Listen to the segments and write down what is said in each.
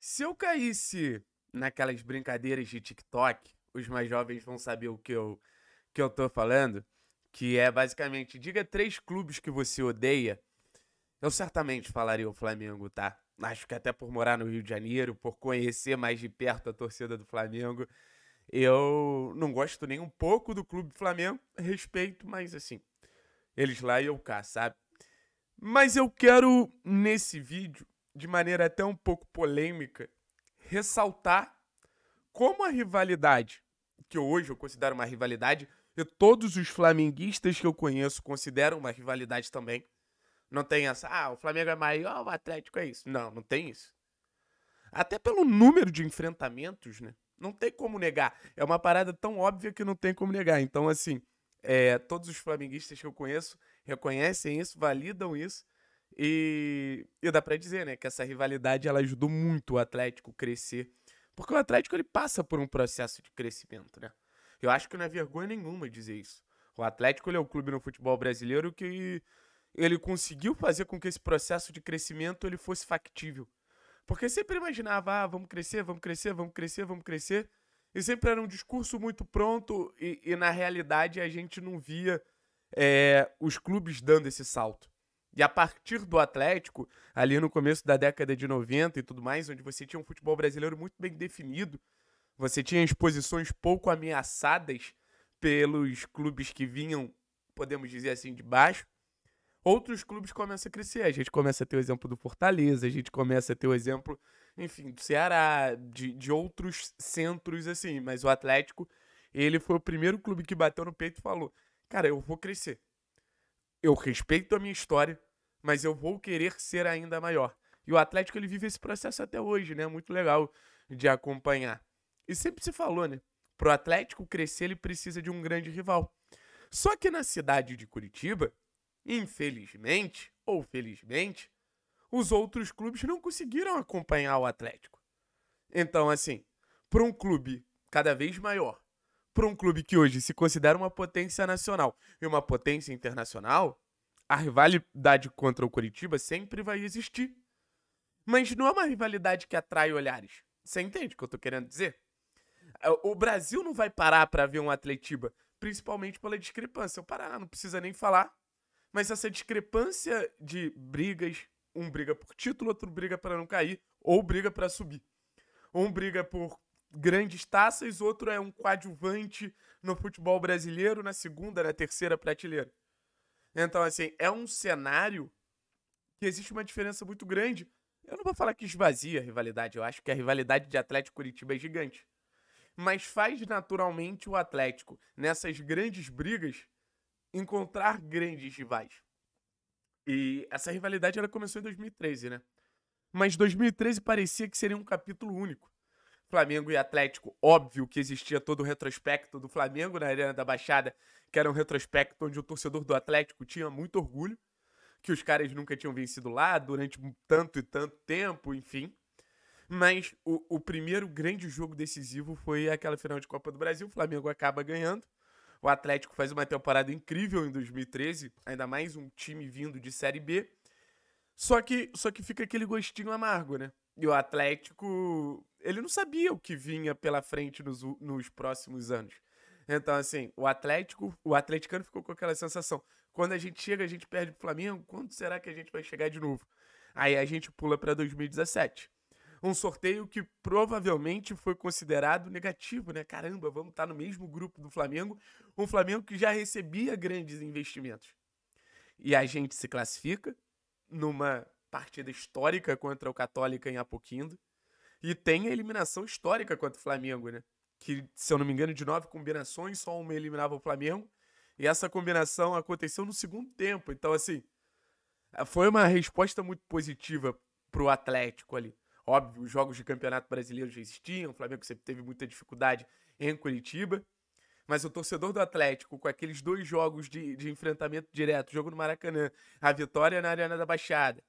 Se eu caísse naquelas brincadeiras de TikTok, os mais jovens vão saber o que eu, que eu tô falando, que é basicamente, diga três clubes que você odeia. Eu certamente falaria o Flamengo, tá? Acho que até por morar no Rio de Janeiro, por conhecer mais de perto a torcida do Flamengo, eu não gosto nem um pouco do clube Flamengo, respeito, mas assim, eles lá e eu cá, sabe? Mas eu quero, nesse vídeo, de maneira até um pouco polêmica, ressaltar como a rivalidade, que hoje eu considero uma rivalidade, e todos os flamenguistas que eu conheço consideram uma rivalidade também. Não tem essa, ah, o Flamengo é maior, o Atlético é isso. Não, não tem isso. Até pelo número de enfrentamentos, né? Não tem como negar. É uma parada tão óbvia que não tem como negar. Então, assim, é, todos os flamenguistas que eu conheço reconhecem isso, validam isso e, e dá para dizer, né, que essa rivalidade ela ajudou muito o Atlético crescer, porque o Atlético ele passa por um processo de crescimento, né? Eu acho que não é vergonha nenhuma dizer isso. O Atlético ele é o clube no futebol brasileiro que ele conseguiu fazer com que esse processo de crescimento ele fosse factível. Porque sempre imaginava, ah, vamos crescer, vamos crescer, vamos crescer, vamos crescer. E sempre era um discurso muito pronto e, e na realidade a gente não via é, os clubes dando esse salto. E a partir do Atlético, ali no começo da década de 90 e tudo mais, onde você tinha um futebol brasileiro muito bem definido, você tinha exposições pouco ameaçadas pelos clubes que vinham, podemos dizer assim, de baixo. Outros clubes começam a crescer. A gente começa a ter o exemplo do Fortaleza, a gente começa a ter o exemplo, enfim, do Ceará, de, de outros centros assim. Mas o Atlético, ele foi o primeiro clube que bateu no peito e falou: Cara, eu vou crescer eu respeito a minha história, mas eu vou querer ser ainda maior. E o Atlético ele vive esse processo até hoje, né? Muito legal de acompanhar. E sempre se falou, né? Para o Atlético crescer, ele precisa de um grande rival. Só que na cidade de Curitiba, infelizmente ou felizmente, os outros clubes não conseguiram acompanhar o Atlético. Então, assim, para um clube cada vez maior, para um clube que hoje se considera uma potência nacional e uma potência internacional, a rivalidade contra o Curitiba sempre vai existir. Mas não é uma rivalidade que atrai olhares. Você entende o que eu tô querendo dizer? É, o Brasil não vai parar para ver um Atletiba, principalmente pela discrepância. O Paraná não precisa nem falar. Mas essa discrepância de brigas, um briga por título, outro briga para não cair, ou briga para subir. Um briga por grandes taças, outro é um coadjuvante no futebol brasileiro, na segunda, na terceira prateleira. Então, assim, é um cenário que existe uma diferença muito grande. Eu não vou falar que esvazia a rivalidade, eu acho que a rivalidade de Atlético Curitiba é gigante. Mas faz naturalmente o Atlético, nessas grandes brigas, encontrar grandes rivais. E essa rivalidade ela começou em 2013, né? Mas 2013 parecia que seria um capítulo único. Flamengo e Atlético, óbvio que existia todo o retrospecto do Flamengo na né, Arena da Baixada, que era um retrospecto onde o torcedor do Atlético tinha muito orgulho, que os caras nunca tinham vencido lá durante tanto e tanto tempo, enfim. Mas o, o primeiro grande jogo decisivo foi aquela final de Copa do Brasil. O Flamengo acaba ganhando. O Atlético faz uma temporada incrível em 2013, ainda mais um time vindo de Série B. Só que, só que fica aquele gostinho amargo, né? E o Atlético ele não sabia o que vinha pela frente nos, nos próximos anos. Então, assim, o Atlético, o atleticano ficou com aquela sensação. Quando a gente chega, a gente perde pro Flamengo, quando será que a gente vai chegar de novo? Aí a gente pula para 2017. Um sorteio que provavelmente foi considerado negativo, né? Caramba, vamos estar tá no mesmo grupo do Flamengo, um Flamengo que já recebia grandes investimentos. E a gente se classifica numa partida histórica contra o Católica em Apoquindo. E tem a eliminação histórica contra o Flamengo, né? Que, se eu não me engano, de nove combinações, só uma eliminava o Flamengo. E essa combinação aconteceu no segundo tempo. Então, assim, é, foi uma resposta muito positiva pro Atlético ali. Óbvio, os jogos de Campeonato Brasileiro já existiam, o Flamengo sempre teve muita dificuldade em Curitiba. Mas o torcedor do Atlético, com aqueles dois jogos de, de enfrentamento direto, jogo no Maracanã, a vitória na Arena da Baixada,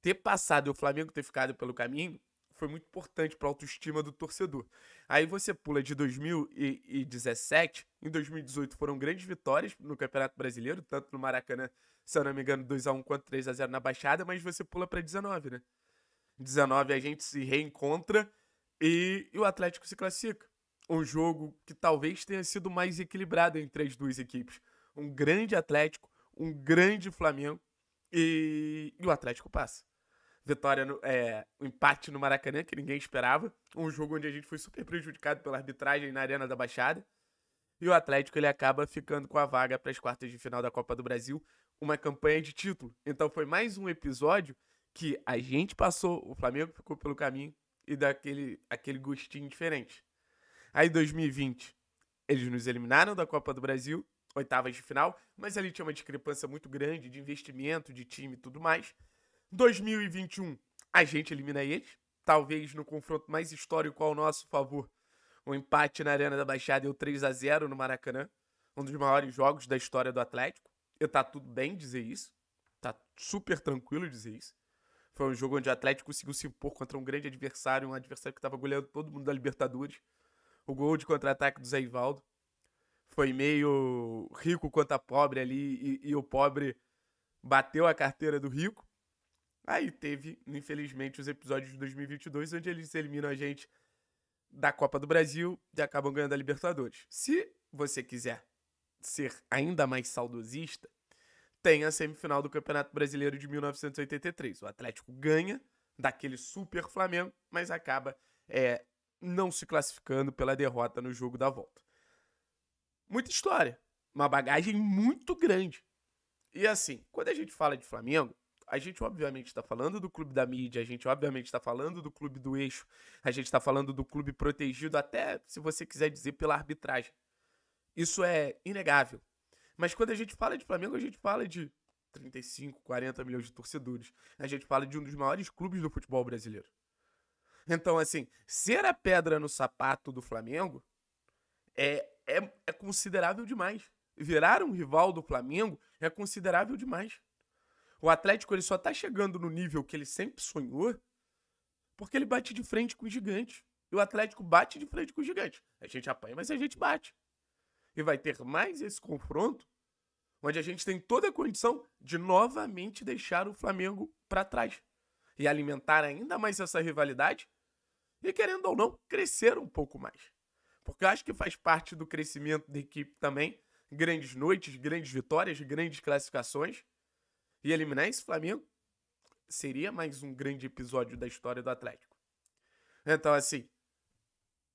ter passado e o Flamengo ter ficado pelo caminho, foi muito importante para a autoestima do torcedor. Aí você pula de 2017, em 2018 foram grandes vitórias no Campeonato Brasileiro, tanto no Maracanã, se eu não me engano, 2 a 1 quanto 3 a 0 na Baixada, mas você pula para 19, né? 19 a gente se reencontra e, e o Atlético se classifica. Um jogo que talvez tenha sido mais equilibrado entre as duas equipes. Um grande Atlético, um grande Flamengo e, e o Atlético passa vitória, no, é, um empate no Maracanã, que ninguém esperava. Um jogo onde a gente foi super prejudicado pela arbitragem na Arena da Baixada. E o Atlético ele acaba ficando com a vaga para as quartas de final da Copa do Brasil, uma campanha de título. Então foi mais um episódio que a gente passou, o Flamengo ficou pelo caminho e dá aquele, aquele gostinho diferente. Aí 2020, eles nos eliminaram da Copa do Brasil, oitavas de final, mas ali tinha uma discrepância muito grande de investimento, de time e tudo mais. 2021, a gente elimina eles. Talvez no confronto mais histórico ao nosso favor. Um empate na Arena da Baixada e o 3 a 0 no Maracanã. Um dos maiores jogos da história do Atlético. E tá tudo bem dizer isso. Tá super tranquilo dizer isso. Foi um jogo onde o Atlético conseguiu se impor contra um grande adversário, um adversário que estava goleando todo mundo da Libertadores. O gol de contra-ataque do Zé Ivaldo foi meio rico contra pobre ali e, e, o pobre bateu a carteira do rico. Aí teve, infelizmente, os episódios de 2022, onde eles eliminam a gente da Copa do Brasil e acabam ganhando a Libertadores. Se você quiser ser ainda mais saudosista, tem a semifinal do Campeonato Brasileiro de 1983. O Atlético ganha daquele super Flamengo, mas acaba é, não se classificando pela derrota no jogo da volta. Muita história, uma bagagem muito grande. E assim, quando a gente fala de Flamengo, a gente, obviamente, está falando do clube da mídia, a gente, obviamente, está falando do clube do eixo, a gente está falando do clube protegido, até se você quiser dizer, pela arbitragem. Isso é inegável. Mas quando a gente fala de Flamengo, a gente fala de 35, 40 milhões de torcedores. A gente fala de um dos maiores clubes do futebol brasileiro. Então, assim, ser a pedra no sapato do Flamengo é, é, é considerável demais. Virar um rival do Flamengo é considerável demais. O Atlético ele só tá chegando no nível que ele sempre sonhou porque ele bate de frente com o gigante. E o Atlético bate de frente com o gigante. A gente apanha, mas a gente bate. E vai ter mais esse confronto onde a gente tem toda a condição de novamente deixar o Flamengo para trás e alimentar ainda mais essa rivalidade e, querendo ou não, crescer um pouco mais. Porque eu acho que faz parte do crescimento da equipe também grandes noites, grandes vitórias, grandes classificações e eliminar esse Flamengo, seria mais um grande episódio da história do Atlético. Então, assim,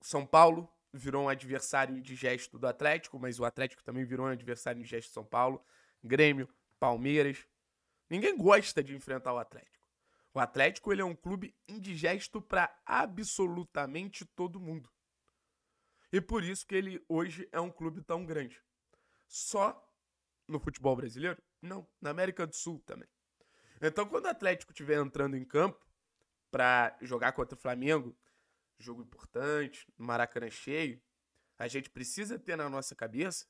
São Paulo virou um adversário de gesto do Atlético, mas o Atlético também virou um adversário de gesto de São Paulo. Grêmio, Palmeiras. Ninguém gosta de enfrentar o Atlético. O Atlético ele é um clube indigesto para absolutamente todo mundo. E por isso que ele hoje é um clube tão grande. Só no futebol brasileiro não, na América do Sul também. Então, quando o Atlético estiver entrando em campo para jogar contra o Flamengo, jogo importante, Maracanã cheio, a gente precisa ter na nossa cabeça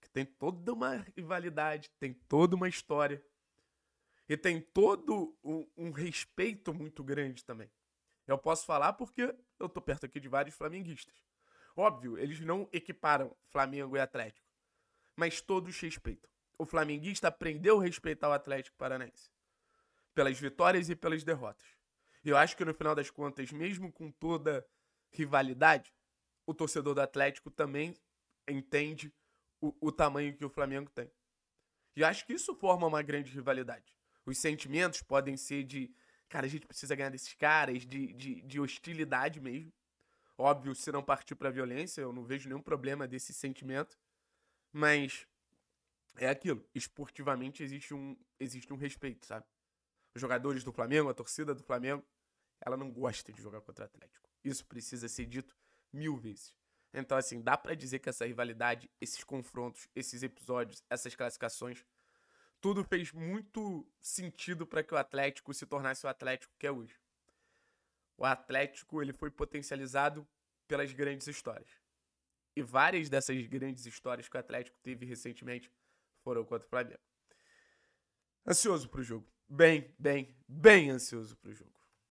que tem toda uma rivalidade, tem toda uma história e tem todo um, um respeito muito grande também. Eu posso falar porque eu tô perto aqui de vários flamenguistas. Óbvio, eles não equiparam Flamengo e Atlético, mas todos respeitam o flamenguista aprendeu a respeitar o Atlético Paranaense pelas vitórias e pelas derrotas. Eu acho que no final das contas, mesmo com toda rivalidade, o torcedor do Atlético também entende o, o tamanho que o Flamengo tem. E acho que isso forma uma grande rivalidade. Os sentimentos podem ser de, cara, a gente precisa ganhar desses caras, de, de, de hostilidade mesmo. Óbvio, se não partir para violência, eu não vejo nenhum problema desse sentimento. Mas é aquilo. Esportivamente existe um, existe um respeito, sabe? Os jogadores do Flamengo, a torcida do Flamengo, ela não gosta de jogar contra o Atlético. Isso precisa ser dito mil vezes. Então, assim, dá para dizer que essa rivalidade, esses confrontos, esses episódios, essas classificações, tudo fez muito sentido para que o Atlético se tornasse o Atlético que é hoje. O Atlético ele foi potencializado pelas grandes histórias. E várias dessas grandes histórias que o Atlético teve recentemente foram contra o Flamengo. Ansioso pro jogo. Bem, bem, bem ansioso pro jogo.